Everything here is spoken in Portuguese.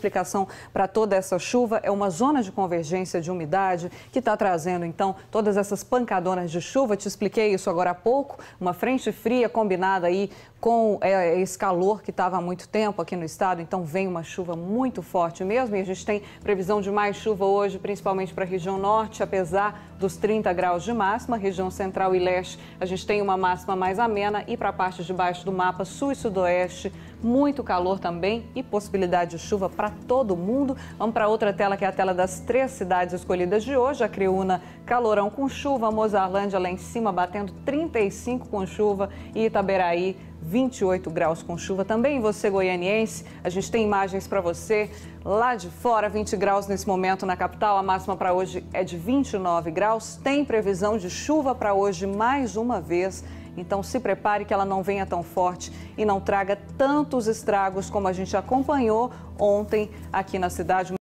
explicação para toda essa chuva é uma zona de convergência de umidade que está trazendo, então, todas essas pancadonas de chuva. Te expliquei isso agora há pouco. Uma frente fria combinada aí com é, esse calor que estava há muito tempo aqui no estado. Então, vem uma chuva muito forte mesmo. E a gente tem previsão de mais chuva hoje, principalmente para a região norte, apesar dos 30 graus de máxima. Região central e leste, a gente tem uma máxima mais amena. E para a parte de baixo do mapa, sul e sudoeste, muito calor também e possibilidade de chuva para todo mundo. Vamos para outra tela que é a tela das três cidades escolhidas de hoje. A calorão com chuva, Mozarlândia lá em cima batendo 35 com chuva e Itaberaí 28 graus com chuva. Também você, goianiense, a gente tem imagens para você. Lá de fora, 20 graus nesse momento na capital. A máxima para hoje é de 29 graus. Tem previsão de chuva para hoje mais uma vez. Então se prepare que ela não venha tão forte e não traga tantos estragos como a gente acompanhou ontem aqui na cidade.